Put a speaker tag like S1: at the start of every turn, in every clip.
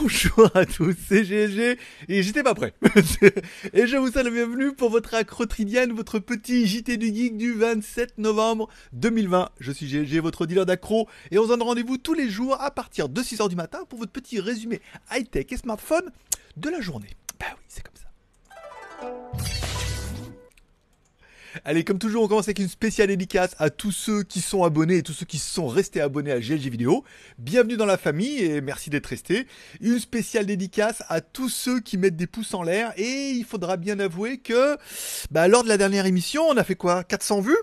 S1: Bonjour à tous, c'est GG et j'étais pas prêt. et je vous salue la bienvenue pour votre accrotridienne, votre petit JT du Geek du 27 novembre 2020. Je suis GG, votre dealer d'accro et on se donne rendez-vous tous les jours à partir de 6h du matin pour votre petit résumé high-tech et smartphone de la journée. Bah oui, c'est comme ça. Allez, comme toujours, on commence avec une spéciale dédicace à tous ceux qui sont abonnés et tous ceux qui sont restés abonnés à GLG Vidéo. Bienvenue dans la famille et merci d'être restés. Une spéciale dédicace à tous ceux qui mettent des pouces en l'air et il faudra bien avouer que bah, lors de la dernière émission, on a fait quoi 400 vues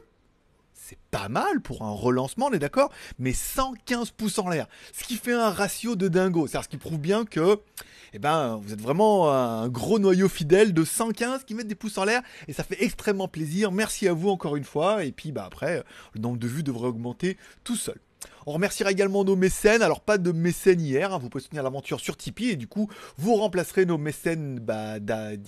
S1: c'est pas mal pour un relancement, on est d'accord, mais 115 pouces en l'air, ce qui fait un ratio de dingo, c'est-à-dire ce qui prouve bien que eh ben, vous êtes vraiment un gros noyau fidèle de 115 qui mettent des pouces en l'air, et ça fait extrêmement plaisir, merci à vous encore une fois, et puis bah, après, le nombre de vues devrait augmenter tout seul. On remerciera également nos mécènes. Alors, pas de mécènes hier. Hein. Vous pouvez soutenir l'aventure sur Tipeee. Et du coup, vous remplacerez nos mécènes bah,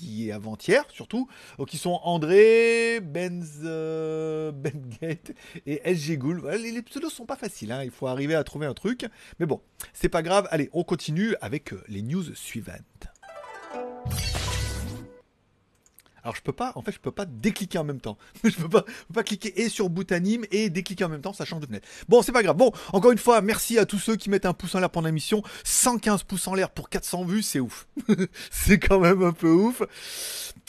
S1: et avant-hier, surtout, euh, qui sont André, Benz, euh, Ben Gate et SG Gould. Les, pseudos sont pas faciles. Hein. Il faut arriver à trouver un truc. Mais bon, c'est pas grave. Allez, on continue avec euh, les news suivantes. Alors je peux pas, en fait, je peux pas décliquer en même temps. je peux pas, pas cliquer et sur Boutanime et décliquer en même temps, ça change de fenêtre. Bon, c'est pas grave. Bon, encore une fois, merci à tous ceux qui mettent un pouce en l'air pendant l'émission. 115 pouces en l'air pour 400 vues, c'est ouf. c'est quand même un peu ouf.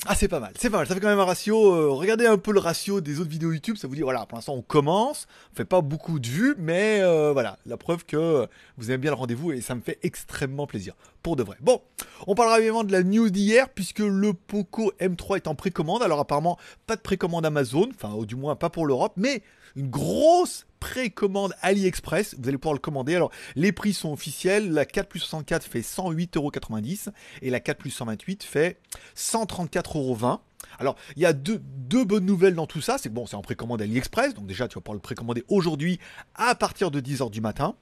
S1: Ah, c'est pas mal, c'est pas mal. Ça fait quand même un ratio. Euh, regardez un peu le ratio des autres vidéos YouTube. Ça vous dit, voilà, pour l'instant, on commence. On fait pas beaucoup de vues, mais euh, voilà, la preuve que vous aimez bien le rendez-vous et ça me fait extrêmement plaisir pour de vrai. Bon, on parlera évidemment de la news d'hier, puisque le Poco M3 est en précommande. Alors apparemment, pas de précommande Amazon, enfin ou du moins pas pour l'Europe, mais une grosse précommande AliExpress. Vous allez pouvoir le commander. Alors, les prix sont officiels. La 4 plus 64 fait 108,90€ et la 4 plus 128 fait 134,20€. Alors, il y a deux, deux, bonnes nouvelles dans tout ça. C'est bon, c'est en précommande AliExpress. Donc, déjà, tu vas pouvoir le précommander aujourd'hui à partir de 10h du matin.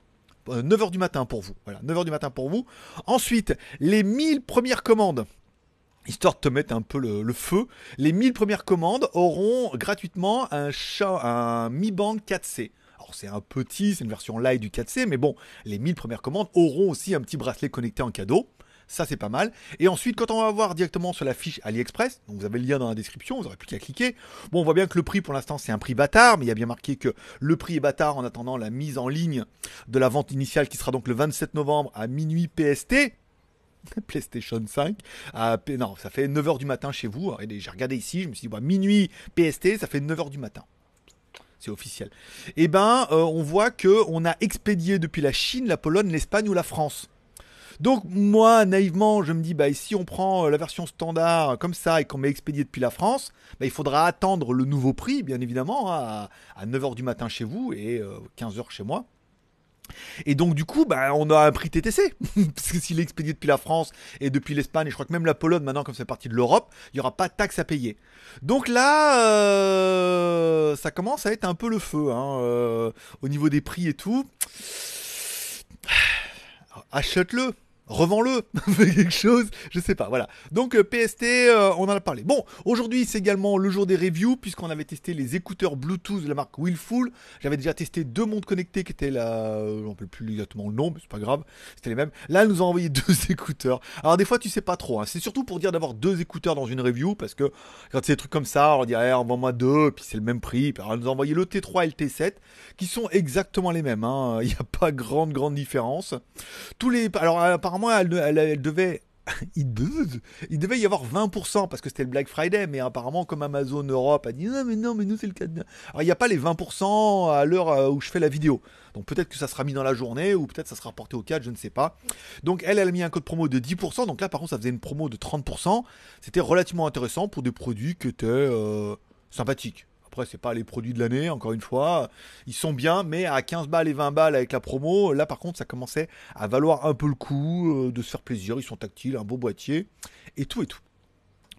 S1: 9h euh, du matin pour vous. Voilà, 9h du matin pour vous. Ensuite, les 1000 premières commandes histoire de te mettre un peu le, feu, les 1000 premières commandes auront gratuitement un, Mi Band 4C. Alors c'est un petit, c'est une version live du 4C, mais bon, les 1000 premières commandes auront aussi un petit bracelet connecté en cadeau ça c'est pas mal. Et ensuite, quand on va voir directement sur la fiche AliExpress, donc vous avez le lien dans la description, vous n'aurez plus qu'à cliquer. Bon, on voit bien que le prix pour l'instant c'est un prix bâtard, mais il y a bien marqué que le prix est bâtard en attendant la mise en ligne de la vente initiale qui sera donc le 27 novembre à minuit PST. PlayStation 5 à non, ça fait 9h du matin chez vous. J'ai regardé ici, je me suis dit bah, minuit PST, ça fait 9h du matin c'est officiel. Eh ben, euh, on voit que on a expédié depuis la Chine, la Pologne, l'Espagne ou la France. Donc moi, naïvement, je me dis, bah, si on prend euh, la version standard euh, comme ça et qu'on met expédié depuis la France, bah, il faudra attendre le nouveau prix, bien évidemment, hein, à, 9h du matin chez vous et 15h euh, chez moi. Et donc du coup, bah, on a un prix TTC, parce que s'il est expédié depuis la France et depuis l'Espagne, et je crois que même la Pologne maintenant, comme c'est partie de l'Europe, il n'y aura pas de taxes à payer. Donc là, ça commence à être un peu le feu, hein, au niveau des prix et tout. Achète-le, revends-le, fais quelque chose, je sais pas, voilà. Donc euh, PST, euh, on en a parlé. Bon, aujourd'hui c'est également le jour des reviews, puisqu'on avait testé les écouteurs Bluetooth de la marque Willful. J'avais déjà testé deux montres connectées qui étaient là, euh, on ne peut plus exactement le nom, mais c'est pas grave, c'était les mêmes. Là, elle nous a envoyé deux écouteurs. Alors des fois tu sais pas trop, hein. c'est surtout pour dire d'avoir deux écouteurs dans une review, parce que quand c'est des trucs comme ça, on dit hey, ah, envoie-moi deux, puis c'est le même prix. Alors elle nous a envoyé le T3 et le T7, qui sont exactement les mêmes, hein. il n'y a pas grande, grande différence. Tous les... Alors, à Apparemment, elle, devait il, devait y avoir 20% parce que c'était le Black Friday, mais apparemment, comme Amazon Europe a dit non, mais non, mais nous c'est le cas. De... Alors il n'y a pas les 20% à l'heure euh, où je fais la vidéo. Donc peut-être que ça sera mis dans la journée ou peut-être ça sera porté au 4, je ne sais pas. Donc elle, elle a mis un code promo de 10%. Donc là, par contre, ça faisait une promo de 30%. C'était relativement intéressant pour des produits qui étaient euh, sympathiques. Après, c'est pas les produits de l'année, encore une fois. Ils sont bien, mais à 15 balles et 20 balles avec la promo, là par contre, ça commençait à valoir un peu le coup, euh, de se faire plaisir. Ils sont tactiles, un beau boîtier, et tout et tout.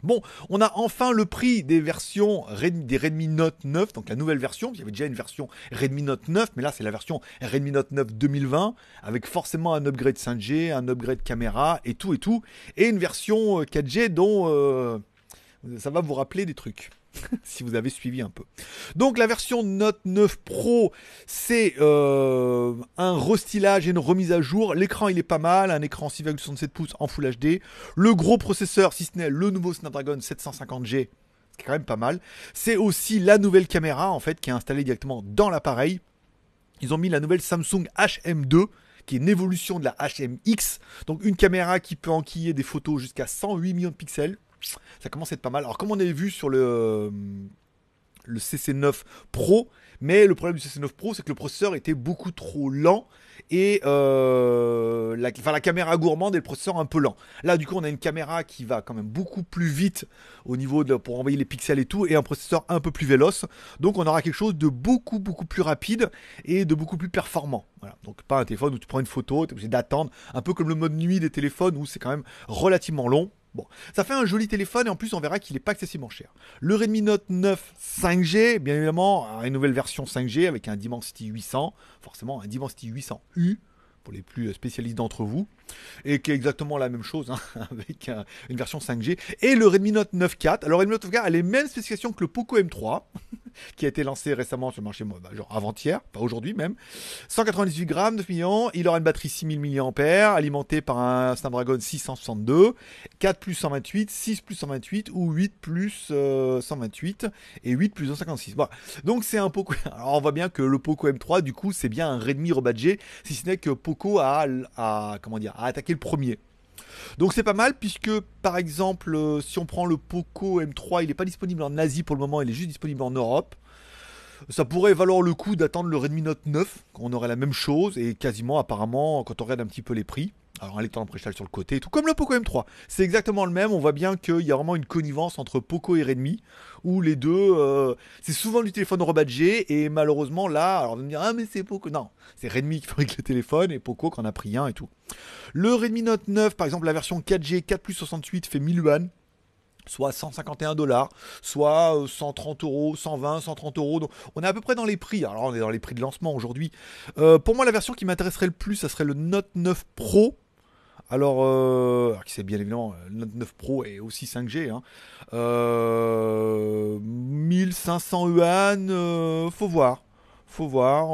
S1: Bon, on a enfin le prix des versions des Redmi Note 9, donc la nouvelle version. Il y avait déjà une version Redmi Note 9, mais là c'est la version Redmi Note 9 2020, avec forcément un upgrade 5G, un upgrade caméra et tout et tout, et une version 4G euh, dont euh, ça va vous rappeler des trucs. si vous avez suivi un peu. Donc la version Note 9 Pro, c'est euh, un restylage et une remise à jour. L'écran il est pas mal, un écran 6,67 pouces en Full HD. Le gros processeur, si ce n'est le nouveau Snapdragon 750G, c'est quand même pas mal. C'est aussi la nouvelle caméra en fait qui est installée directement dans l'appareil. Ils ont mis la nouvelle Samsung HM2 qui est une évolution de la HMX, donc une caméra qui peut enquiller des photos jusqu'à 108 millions de pixels ça commence à être pas mal. Alors, comme on avait vu sur le, euh, le CC9 Pro, mais le problème du CC9 Pro, c'est que le processeur était beaucoup trop lent et euh, la, caméra gourmande et le processeur un peu lent. Là, du coup, on a une caméra qui va quand même beaucoup plus vite au niveau pour envoyer les pixels et tout, et un processeur un peu plus véloce. Donc, on aura quelque chose de beaucoup beaucoup plus rapide et de beaucoup plus performant. Donc, pas un téléphone où tu prends une photo, tu es obligé d'attendre, un peu comme le mode nuit des téléphones où c'est quand même relativement long. Bon, ça fait un joli téléphone et en plus on verra qu'il n'est pas excessivement cher. Le Redmi Note 9 5G, bien évidemment, une nouvelle version 5G avec un Dimensity 800, forcément un Dimensity 800U pour les plus spécialistes d'entre vous et qui est exactement la même chose hein, avec une version 5G. Et le Redmi Note 9.4. Alors, Redmi Note 4 a les mêmes spécifications que le Poco M3 qui a été lancé récemment sur le marché, bah, genre avant-hier, pas aujourd'hui même. 198 grammes, 9 millions. Il aura une batterie 6000 mAh alimentée par un Snapdragon 662, 4 plus 128, 6 plus 128 ou 8 plus 128 euh, et 8 plus 156 Voilà. Donc c'est un Poco. Alors on voit bien que le Poco M3, du coup, c'est bien un Redmi rebadgé, si ce n'est que Poco a, a comment dire, à attaquer le premier. Donc c'est pas mal puisque par exemple euh, si on prend le Poco M3 il n'est pas disponible en Asie pour le moment, il est juste disponible en Europe. Ça pourrait valoir le coup d'attendre le Redmi Note 9, on aurait la même chose et quasiment apparemment quand on regarde un petit peu les prix alors un lecteur d'empréchage sur le côté, tout comme le Poco M3. C'est exactement le même, on voit bien qu'il y a vraiment une connivence entre Poco et Redmi, où les deux, euh, c'est souvent du téléphone rebadgé, et malheureusement là, alors on va me dire, ah mais c'est Poco, non, c'est Redmi qui fabrique le téléphone, et Poco qui en a pris un et tout. Le Redmi Note 9, par exemple, la version 4G 4 plus 68 fait 1000 yuan, soit 151 dollars, soit 130 euh, euros, 120, 130 euros. Donc on est à peu près dans les prix. Alors on est dans les prix de lancement aujourd'hui. Euh, pour moi, la version qui m'intéresserait le plus, ça serait le Note 9 Pro. Alors, euh, qui c'est bien évidemment le euh, 9 Pro est aussi 5G. 1500 hein. euh, yuan, faut voir. Faut voir.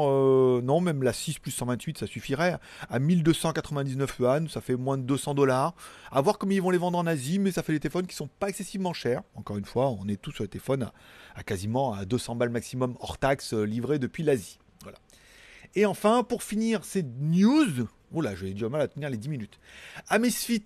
S1: non, même la 6 plus 128, ça suffirait. À 1299 yuan, ça fait moins de 200 dollars. À voir comment ils vont les vendre en Asie, mais ça fait des téléphones qui ne sont pas excessivement chers. Encore une fois, on est tous sur les téléphones à, quasiment à 200 balles maximum hors taxe livrés depuis l'Asie. Voilà. Et enfin, pour finir cette news, Oula, j'ai du mal à tenir les 10 minutes. Amesfit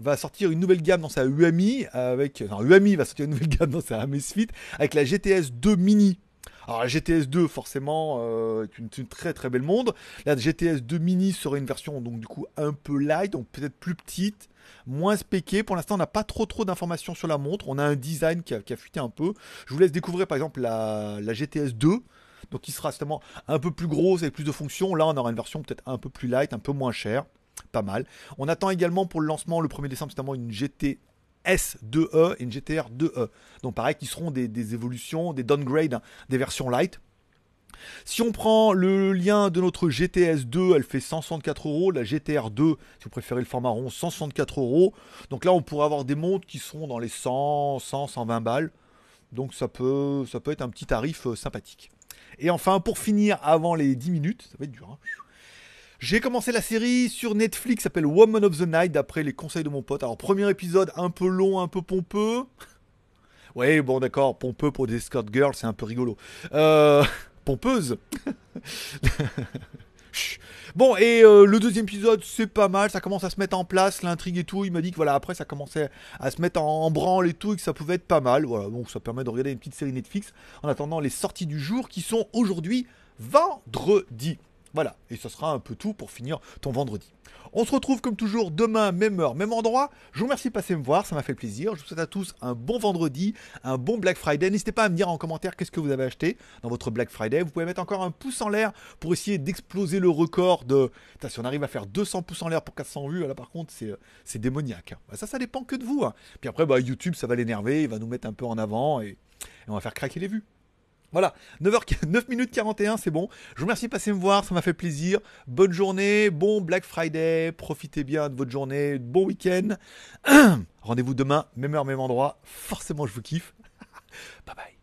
S1: va sortir une nouvelle gamme dans sa UAMI avec non, UAMI va sortir une nouvelle gamme dans sa Amesfit avec la GTS 2 Mini. Alors la GTS 2 forcément euh, est une, très très belle montre. La GTS 2 Mini serait une version donc du coup un peu light, donc peut-être plus petite, moins spéquée. Pour l'instant, on n'a pas trop trop d'informations sur la montre. On a un design qui a, fuité un peu. Je vous laisse découvrir par exemple la, la GTS 2 donc il sera justement un peu plus grosse avec plus de fonctions. Là, on aura une version peut-être un peu plus light, un peu moins chère. Pas mal. On attend également pour le lancement le 1er décembre, justement, une GTS 2 e et une GTR 2E. Donc pareil, qui seront des, évolutions, des downgrades, hein, des versions light. Si on prend le lien de notre GTS 2, e, elle fait 164 euros. La GTR 2, e, si vous préférez le format rond, 164 euros. Donc là, on pourrait avoir des montres qui seront dans les 100, 100, 120 balles. Donc ça peut, ça peut être un petit tarif euh, sympathique. Et enfin, pour finir, avant les 10 minutes, ça va être dur. Hein. j'ai commencé la série sur Netflix, s'appelle Woman of the Night, d'après les conseils de mon pote. Alors, premier épisode un peu long, un peu pompeux. Ouais, bon, d'accord, pompeux pour des Scott girls, c'est un peu rigolo. Euh, pompeuse. Bon, et euh, le deuxième épisode, c'est pas mal, ça commence à se mettre en place, l'intrigue et tout. Il m'a dit que voilà, après, ça commençait à se mettre en, branle et tout, et que ça pouvait être pas mal. Voilà, donc ça permet de regarder une petite série Netflix en attendant les sorties du jour qui sont aujourd'hui vendredi. Voilà, et ce sera un peu tout pour finir ton vendredi. On se retrouve comme toujours demain, même heure, même endroit. Je vous remercie de passer me voir, ça m'a fait plaisir. Je vous souhaite à tous un bon vendredi, un bon Black Friday. N'hésitez pas à me dire en commentaire qu'est-ce que vous avez acheté dans votre Black Friday. Vous pouvez mettre encore un pouce en l'air pour essayer d'exploser le record de... si on arrive à faire 200 pouces en l'air pour 400 vues, là par contre c'est euh, démoniaque. Hein. Bah, ça, ça dépend que de vous. Hein. Puis après, bah, YouTube, ça va l'énerver, il va nous mettre un peu en avant et on va faire craquer les vues. Voilà, 9h... 9 minutes 41, c'est bon. Je vous remercie de passer me voir, ça m'a fait plaisir. Bonne journée, bon Black Friday, profitez bien de votre journée, bon week-end. Rendez-vous demain, même heure, même endroit. Forcément, je vous kiffe. bye bye.